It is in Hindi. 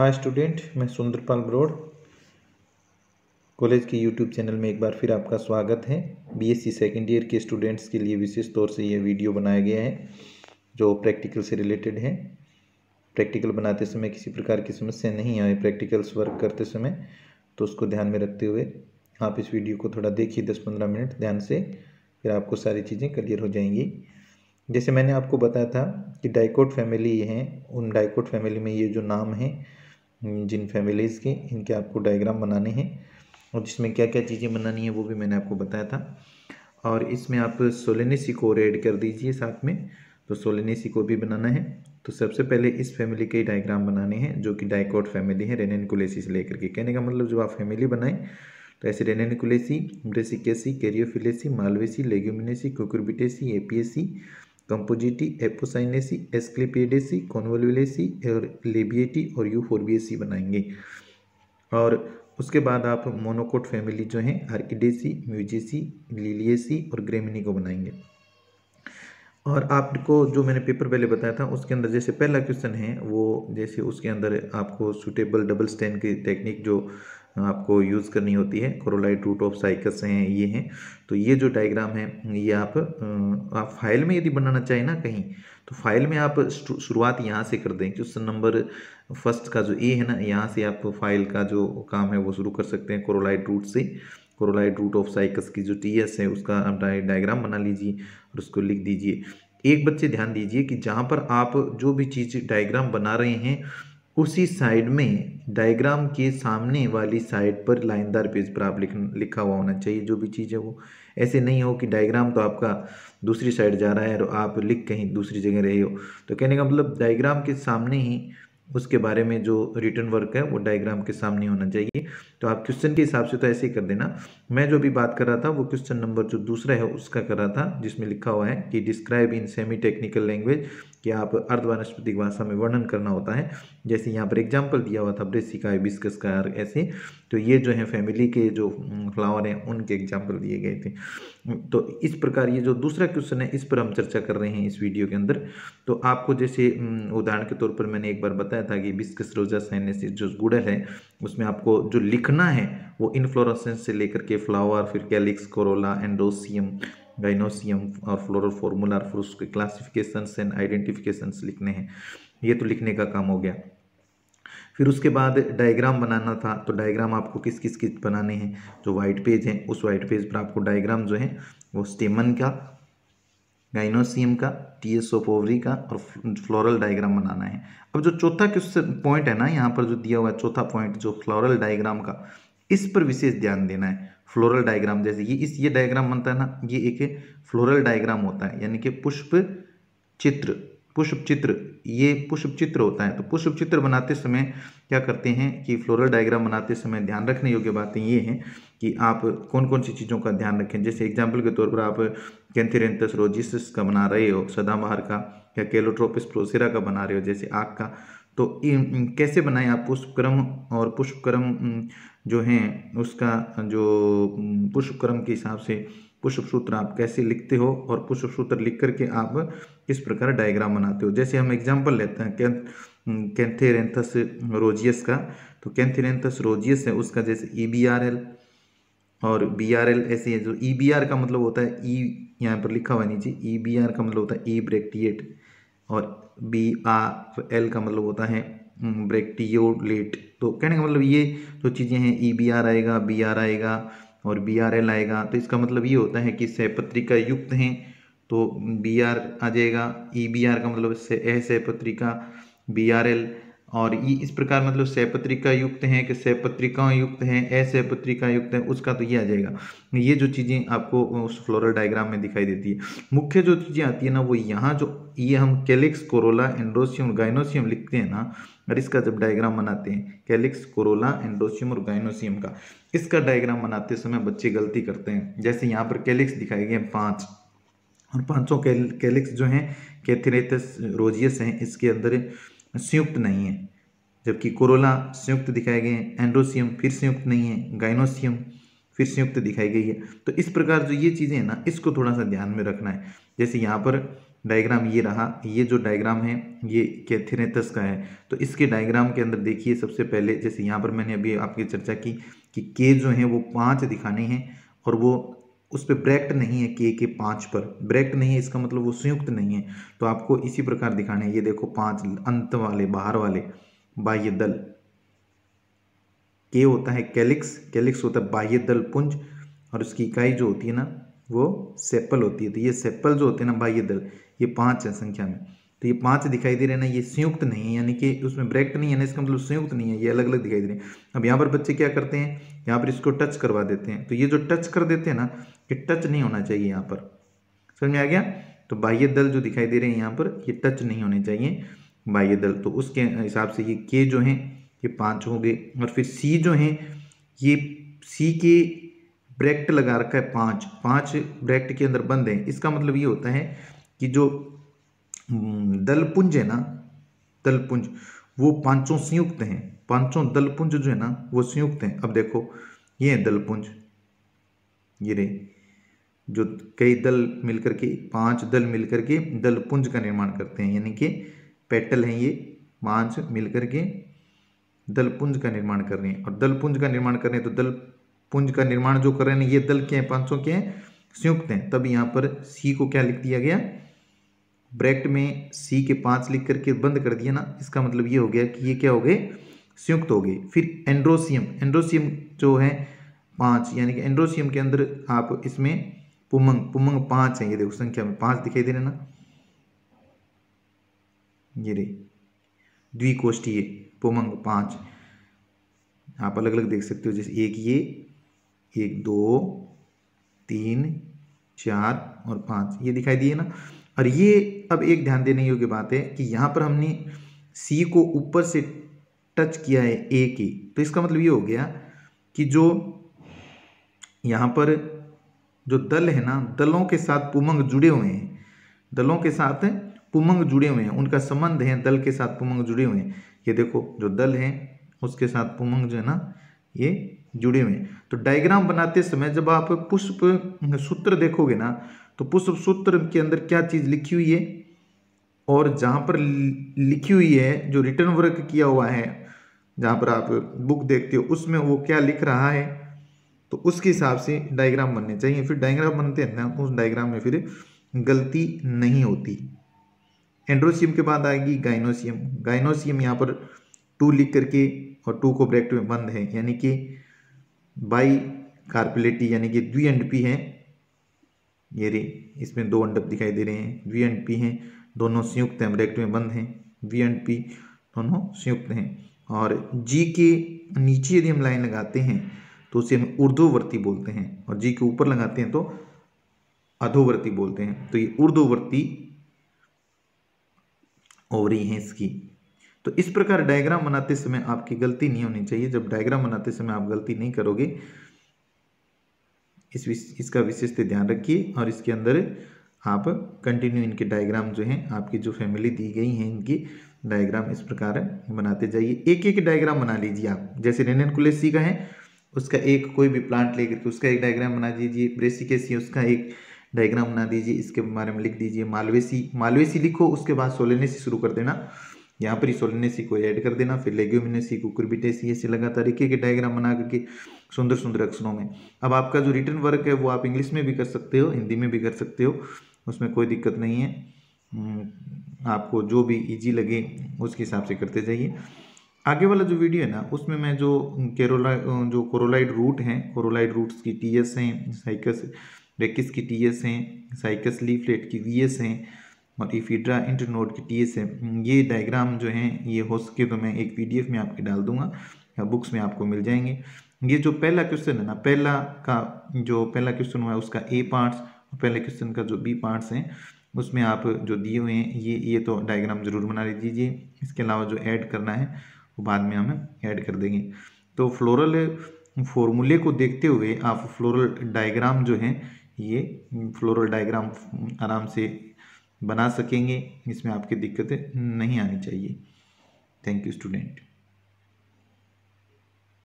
हाय स्टूडेंट मैं सुंदरपाल ब्रोड कॉलेज के यूट्यूब चैनल में एक बार फिर आपका स्वागत है बीएससी सेकेंड ईयर के स्टूडेंट्स के लिए विशेष तौर से ये वीडियो बनाया गया है जो प्रैक्टिकल से रिलेटेड है प्रैक्टिकल बनाते समय किसी प्रकार की समस्या नहीं आए प्रैक्टिकल्स वर्क करते समय तो उसको ध्यान में रखते हुए आप इस वीडियो को थोड़ा देखिए दस पंद्रह मिनट ध्यान से फिर आपको सारी चीज़ें क्लियर हो जाएंगी जैसे मैंने आपको बताया था कि डाइकोट फैमिली हैं उन डाइकोट फैमिली में ये जो नाम हैं हम्म, जिन फैमिलीज़ के इनके आपको डायग्राम बनाने हैं और जिसमें क्या क्या चीज़ें बनानी है वो भी मैंने आपको बताया था और इसमें आप सोलेनेसी को ऐड कर दीजिए साथ में तो सोलेनेसी को भी बनाना है तो सबसे पहले इस फैमिली के डायग्राम बनाने हैं जो कि डाइकोट फैमिली है रेनेनकुलेसी से लेकर के कहने का मतलब जब आप फैमिली बनाएं तो ऐसे Ranunculaceae Brassicaceae Caryophyllaceae Malvaceae Leguminosae Cucurbitaceae Apiaceae Compositae Apocynaceae Asclepiadaceae Convolvulaceae और लेबिएटी और यू फोरबीएसी बनाएंगे और उसके बाद आप मोनोकोट फैमिली जो है आर्किडेसी म्यूजेसी लीलिएसी और ग्रेमिनी को बनाएंगे और आपको जो मैंने पेपर पहले बताया था उसके अंदर जैसे पहला क्वेश्चन है वो जैसे उसके अंदर आपको सूटेबल डबल स्टैंड की टेक्निक जो आपको यूज़ करनी होती है क्रोलाइट रूट ऑफ साइकस हैं ये हैं तो ये जो डायग्राम है ये आप आप फाइल में यदि बनाना चाहें ना कहीं तो फाइल में आप शुरुआत यहाँ से कर दें क्वेश्चन नंबर फर्स्ट का जो ए है ना यहाँ से आप फाइल का जो काम है वो शुरू कर सकते हैं क्रोलाइट रूट से क्रोलाइट रूट ऑफ साइकस की जो टी है उसका आप डायग्राम बना लीजिए और उसको लिख दीजिए एक बच्चे ध्यान दीजिए कि जहाँ पर आप जो भी चीज़ डायग्राम बना रहे हैं उसी साइड में डायग्राम के सामने वाली साइड पर लाइनदार पेज पर आप लिख लिखा हुआ होना चाहिए जो भी चीज़ है वो ऐसे नहीं हो कि डायग्राम तो आपका दूसरी साइड जा रहा है और आप लिख कहीं दूसरी जगह रहे हो तो कहने का मतलब डायग्राम के सामने ही उसके बारे में जो रिटर्न वर्क है वो डायग्राम के सामने होना चाहिए तो आप क्वेश्चन के हिसाब से तो ऐसे ही कर देना मैं जो भी बात कर रहा था वो क्वेश्चन नंबर जो दूसरा है उसका कर रहा था जिसमें लिखा हुआ है कि describe in semi technical language कि आप अर्ध भाषा में वर्णन करना होता है जैसे यहाँ पर एग्जाम्पल दिया हुआ था ब्रेसिका बिस्कस का ऐसे तो ये जो है फैमिली के जो फ्लावर हैं उनके एग्जाम्पल दिए गए थे तो इस प्रकार ये जो दूसरा क्वेश्चन है इस पर हम चर्चा कर रहे हैं इस वीडियो के अंदर तो आपको जैसे उदाहरण के तौर पर मैंने एक बार बताया था कि बिस्कस रोजा से जो गुड़ल है उसमें आपको जो लिखना है वो इनफ्लोरसेंस से लेकर के फ्लावर फिर कैलिक्स कोरोला एंडोसियम गाइनोसियम और फ्लोरल फॉर्मूला और फिर उसके क्लासिफिकेशंस एंड आइडेंटिफिकेशंस लिखने हैं ये तो लिखने का काम हो गया फिर उसके बाद डायग्राम बनाना था तो डायग्राम आपको किस किस किस बनाने हैं जो वाइट पेज हैं उस वाइट पेज पर आपको डायग्राम जो है वो स्टेमन का गाइनोसियम का टी एस ओपोवरी का और फ्लोरल डायग्राम बनाना है अब जो चौथा क्वेश्चन पॉइंट है ना यहाँ पर जो दिया हुआ है चौथा पॉइंट जो फ्लोरल डायग्राम का इस पर विशेष ध्यान देना है फ्लोरल डायग्राम जैसे ये इस ये डायग्राम बनता है ना ये एक फ्लोरल डायग्राम होता है यानी कि पुष्प चित्र पुष्प चित्र ये पुष्प चित्र होता है तो पुष्प चित्र बनाते समय क्या करते हैं कि फ्लोरल डायग्राम बनाते समय ध्यान रखने योग्य बातें ये हैं कि आप कौन कौन सी चीज़ों का ध्यान रखें जैसे एग्जाम्पल के तौर पर आप कैंथिरेंथस रोजिस का बना रहे हो सदाबहार का या केलोट्रोपिस प्रोसेरा का बना रहे हो जैसे आग का तो कैसे बनाएं आप पुष्पक्रम और पुष्पक्रम जो हैं उसका जो पुष्प क्रम के हिसाब से पुष्प सूत्र आप कैसे लिखते हो और पुष्प सूत्र लिख करके आप किस प्रकार डायग्राम बनाते हो जैसे हम एग्जाम्पल लेते हैं कैंथ कैंथेरेंथस रोजियस का तो कैंथेरेंथस रोजियस है उसका जैसे ई बी आर एल और बी आर एल ऐसे है जो ई बी आर का मतलब होता है ई e, यहाँ पर लिखा हुआ नीचे ई बी आर का मतलब होता है ई e ब्रेक्टिएट और बी आर एल का मतलब होता है ब्रेक्टियोलेट हम्म, तो कहने का मतलब ये जो चीज़ें हैं ई बी आर आएगा बी आर आएगा और बी आर एल आएगा तो इसका मतलब ये होता है कि सह पत्रिका युक्त हैं तो बी आर आ जाएगा ई बी आर का मतलब से ए पत्रिका बी आर एल और ये इस प्रकार मतलब सहपत्रिका युक्त हैं कि सैपत्रिकाओं युक्त हैं असहपत्रिका युक्त हैं उसका तो ये आ जाएगा ये जो चीज़ें आपको उस फ्लोरल डायग्राम में दिखाई देती है मुख्य जो चीज़ें आती है ना वो यहाँ जो ये हम कैलिक्स कोरोला एंड्रोसियम गाइनोसियम लिखते हैं ना और इसका जब डायग्राम बनाते हैं कैलिक्स कोरोला एंड्रोसियम और गाइनोसियम का इसका डायग्राम बनाते समय बच्चे गलती करते हैं जैसे यहाँ पर कैलिक्स दिखाई गए पाँच और पाँचों कैलिक्स जो हैं कैथिरेतस रोजियस हैं इसके अंदर संयुक्त नहीं है जबकि कोरोला संयुक्त दिखाए गए हैं एंड्रोसियम फिर संयुक्त नहीं है गाइनोसियम फिर संयुक्त दिखाई गई है तो इस प्रकार जो ये चीज़ें हैं ना इसको थोड़ा सा ध्यान में रखना है जैसे यहाँ पर डायग्राम ये रहा ये जो डायग्राम है ये कैथेनेतस का है तो इसके डायग्राम के अंदर देखिए सबसे पहले जैसे यहाँ पर मैंने अभी आपकी चर्चा की कि के जो हैं वो पाँच दिखाने हैं और वो उस पर ब्रैक्ट नहीं है के के पाँच पर ब्रैक्ट नहीं है इसका मतलब वो संयुक्त नहीं है तो आपको इसी प्रकार दिखाने ये देखो पाँच अंत वाले बाहर वाले बाह्य दल के होता है कैलिक्स कैलिक्स होता है बाह्य दल पुंज और उसकी इकाई जो होती है ना वो सेप्पल होती है तो ये सेप्पल जो होते हैं ना बाह्य दल ये पाँच है संख्या में तो ये पांच दिखाई दे रहे हैं ना ये संयुक्त नहीं है यानी कि उसमें ब्रैकेट नहीं है ना इसका मतलब संयुक्त नहीं है ये अलग अलग दिखाई दे रहे हैं अब यहाँ पर बच्चे क्या करते हैं यहाँ पर इसको टच करवा देते हैं तो ये जो टच कर देते हैं ना ये टच नहीं होना चाहिए यहाँ पर समझ में आ गया तो बाह्य दल जो दिखाई दे रहे हैं यहाँ पर ये टच नहीं होने चाहिए बाह्य दल तो उसके हिसाब से ये के जो हैं ये पाँच हो गए और फिर सी जो हैं ये सी के ब्रैकेट लगा रखा है पाँच पाँच ब्रैकेट के अंदर बंद हैं इसका मतलब ये होता है कि जो हम्म, दलपुंज है ना दलपुंज वो पांचों संयुक्त हैं पांचों दलपुंज जो है ना वो संयुक्त हैं अब देखो ये है दलपुंज ये रे जो कई दल मिलकर के पांच दल मिलकर के दलपुंज का निर्माण करते हैं यानी कि पेटल हैं ये पांच मिलकर के दलपुंज का निर्माण कर रहे हैं और दलपुंज का निर्माण कर रहे हैं तो दलपुंज का निर्माण जो कर रहे हैं ये दल के हैं पांचों के हैं संयुक्त हैं तब यहाँ पर सी को क्या लिख दिया गया ब्रैकेट में सी के पाँच लिख करके बंद कर दिया ना इसका मतलब ये हो गया कि ये क्या हो गए संयुक्त हो गए फिर एंड्रोसियम एंड्रोसियम जो है पाँच यानी कि एंड्रोसियम के अंदर आप इसमें पुमंग पुमंग पाँच है ये देखो संख्या में पाँच दिखाई दे रहे ना ये रे द्विकोष्ठीय पुमंग पाँच आप अलग अलग देख सकते हो जैसे एक ये एक दो तीन चार और पाँच ये दिखाई दिए ना और ये अब एक ध्यान देने योग्य बात है कि यहाँ पर हमने सी को ऊपर से टच किया है ए के तो इसका मतलब ये हो गया कि जो यहाँ पर जो दल है ना दलों के साथ पुमंग जुड़े हुए हैं दलों के साथ पुमंग जुड़े हुए हैं उनका संबंध है दल के साथ पुमंग जुड़े हुए हैं ये देखो जो दल है उसके साथ पुमंग जो है ना ये जुड़े हुए हैं तो डायग्राम बनाते समय जब आप पुष्प सूत्र देखोगे ना तो पुष्प सूत्र के अंदर क्या चीज़ लिखी हुई है और जहां पर लिखी हुई है जो रिटर्न वर्क किया हुआ है जहां पर आप बुक देखते हो उसमें वो क्या लिख रहा है तो उसके हिसाब से डायग्राम बनने चाहिए फिर डायग्राम बनते हैं ना उस डायग्राम में फिर गलती नहीं होती एंड्रोसियम के बाद आएगी गाइनोसियम गाइनोसियम यहाँ पर टू लिख करके और टू को ब्रैक्ट में बंद है यानी कि बाई कार्पलेटी यानी कि द्वि एंड पी है ये रे इसमें दो अंडप दिखाई दे रहे हैं वी एंड पी हैं दोनों संयुक्त हैं ब्रैकेट में बंद हैं वी एंड पी दोनों संयुक्त हैं और जी के नीचे यदि हम लाइन लगाते हैं तो उसे हम ऊर्ध्ववर्ती बोलते हैं और जी के ऊपर लगाते हैं तो अधोवर्ती बोलते हैं तो ये ऊर्ध्ववर्ती ओवरी है इसकी तो इस प्रकार डायग्राम बनाते समय आपकी गलती नहीं होनी चाहिए जब डायग्राम बनाते समय आप गलती नहीं करोगे इस इसका विशेष ध्यान रखिए और इसके अंदर आप कंटिन्यू इनके डायग्राम जो हैं आपकी जो फैमिली दी गई हैं इनकी डायग्राम इस प्रकार बनाते जाइए एक एक डायग्राम बना लीजिए आप जैसे रेनकुलेसी का है उसका एक कोई भी प्लांट लेकर के उसका एक डायग्राम बना दीजिए ब्रेसिकेसी उसका एक डायग्राम बना दीजिए इसके बारे में लिख दीजिए मालवेसी मालवेसी लिखो उसके बाद सोलेनेसी शुरू कर देना यहाँ पर इस सोलनेसी को ऐड कर देना फिर लेग्यूमिनेसी कुकुरबिटेसी ऐसे लगातार एक एक डायग्राम बना करके सुंदर सुंदर अक्षरों में अब आपका जो रिटर्न वर्क है वो आप इंग्लिश में भी कर सकते हो हिंदी में भी कर सकते हो उसमें कोई दिक्कत नहीं है हम्म, आपको जो भी ईजी लगे उसके हिसाब से करते जाइए आगे वाला जो वीडियो है ना उसमें मैं जो केरोला जो कोरोलाइड रूट हैं कोरोलाइड रूट्स की टी एस हैं साइकस रेकिस की टी एस हैं साइकस लीफलेट की वी एस हैं और इफीड्रा इंटर नोड के टी से ये डायग्राम जो है ये हो सके तो मैं एक पी में आपके डाल दूंगा या बुक्स में आपको मिल जाएंगे ये जो पहला क्वेश्चन है ना पहला का जो पहला क्वेश्चन हुआ है उसका ए पार्ट्स और पहले क्वेश्चन का जो बी पार्ट्स हैं उसमें आप जो दिए हुए हैं ये ये तो डायग्राम ज़रूर बना लीजिए इसके अलावा जो ऐड करना है वो बाद में हमें ऐड कर देंगे तो फ्लोरल फॉर्मूले को देखते हुए आप फ्लोरल डायग्राम जो है ये फ्लोरल डायग्राम आराम से बना सकेंगे इसमें आपकी दिक्कतें नहीं आनी चाहिए थैंक यू स्टूडेंट